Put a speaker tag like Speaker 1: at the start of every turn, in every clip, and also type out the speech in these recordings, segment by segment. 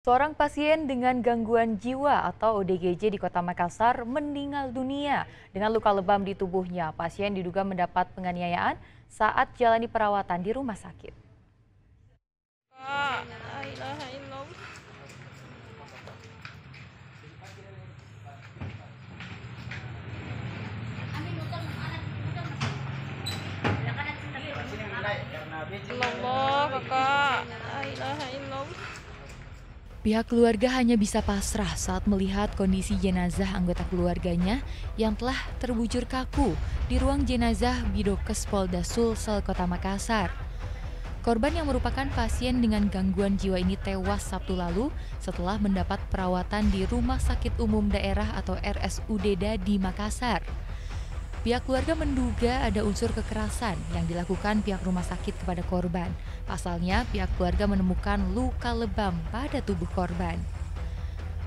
Speaker 1: Seorang pasien dengan gangguan jiwa atau ODGJ di kota Makassar meninggal dunia dengan luka lebam di tubuhnya. Pasien diduga mendapat penganiayaan saat jalani perawatan di rumah sakit. Pihak keluarga hanya bisa pasrah saat melihat kondisi jenazah anggota keluarganya yang telah terbujur kaku di ruang jenazah Bidokes Polda Sulsel Kota Makassar. Korban yang merupakan pasien dengan gangguan jiwa ini tewas Sabtu lalu setelah mendapat perawatan di Rumah Sakit Umum Daerah atau RSUD Dadi Makassar. Pihak keluarga menduga ada unsur kekerasan yang dilakukan pihak rumah sakit kepada korban. Pasalnya, pihak keluarga menemukan luka lebam pada tubuh korban.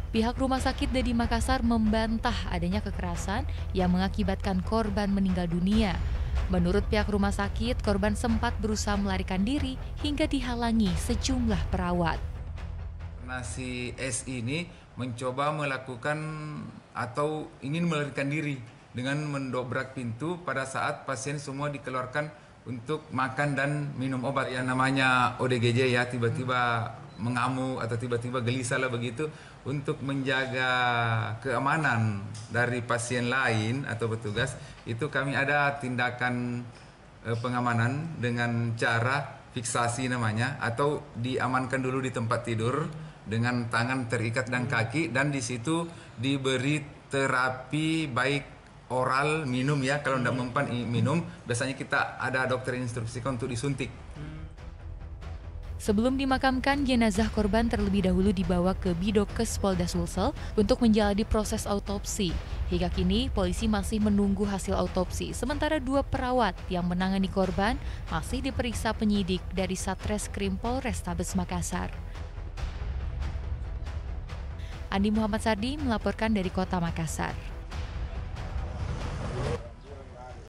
Speaker 1: Pihak rumah sakit Dedi Makassar membantah adanya kekerasan yang mengakibatkan korban meninggal dunia. Menurut pihak rumah sakit, korban sempat berusaha melarikan diri hingga dihalangi sejumlah perawat.
Speaker 2: Karena si S ini mencoba melakukan atau ingin melarikan diri dengan mendobrak pintu pada saat pasien semua dikeluarkan untuk makan dan minum obat yang namanya ODGJ ya tiba-tiba mengamuk atau tiba-tiba gelisah lah begitu untuk menjaga keamanan dari pasien lain atau petugas itu kami ada tindakan eh, pengamanan dengan cara fiksasi namanya atau diamankan dulu di tempat tidur dengan tangan terikat dan kaki dan di situ diberi terapi baik oral minum ya kalau tidak hmm. mempan minum biasanya kita ada dokter instruksikan untuk disuntik.
Speaker 1: Sebelum dimakamkan, jenazah korban terlebih dahulu dibawa ke Bidokes Polda Sulsel untuk menjalani proses autopsi. Hingga kini, polisi masih menunggu hasil autopsi. Sementara dua perawat yang menangani korban masih diperiksa penyidik dari Satreskrim Polrestabes Makassar. Andi Muhammad Sardi melaporkan dari kota Makassar.